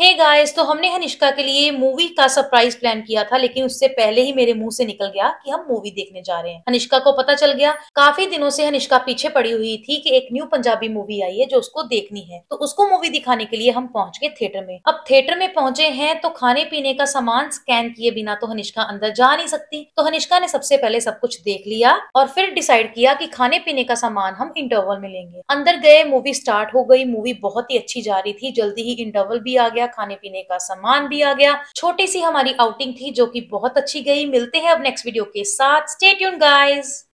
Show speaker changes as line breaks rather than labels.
हे hey guys तो हमने हनिष्का के लिए मूवी का सरप्राइज प्लान किया था लेकिन उससे पहले ही मेरे मुंह से निकल गया कि हम मूवी देखने जा रहे हैं हनिष्का को पता चल गया काफी दिनों से हनिष्का पीछे पड़ी हुई थी कि एक न्यू पंजाबी मूवी आई है जो उसको देखनी है तो उसको मूवी दिखाने के लिए हम पहुंच गए थिएटर में अब थिएटर में पहुंचे हैं तो खाने पीने का सामान स्कैन किए बिना तो हनिष्का अंदर जा नहीं सकती तो हनिष्का ने सबसे पहले सब कुछ देख लिया और फिर डिसाइड किया की खाने पीने का सामान हम इंटरवल में लेंगे अंदर गए मूवी स्टार्ट हो गई मूवी बहुत ही अच्छी जा रही थी जल्दी ही इंटरवल भी आ गया खाने पीने का सामान भी आ गया छोटी सी हमारी आउटिंग थी जो कि बहुत अच्छी गई मिलते हैं अब नेक्स्ट वीडियो के साथ स्टेट गाइस